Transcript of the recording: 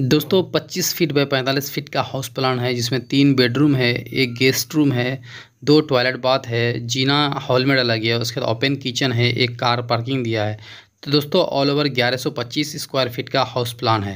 दोस्तों 25 feet by 45 feet का house plan है जिसमें तीन बेडरूम है एक गेस्ट रूम है दो टॉयलेट बाथ है जीना हॉल में डाला गया है उसके बाद ओपन किचन है एक कार पार्किंग दिया है तो दोस्तों ऑल ओवर 1125 स्क्वायर फीट का हाउस प्लान है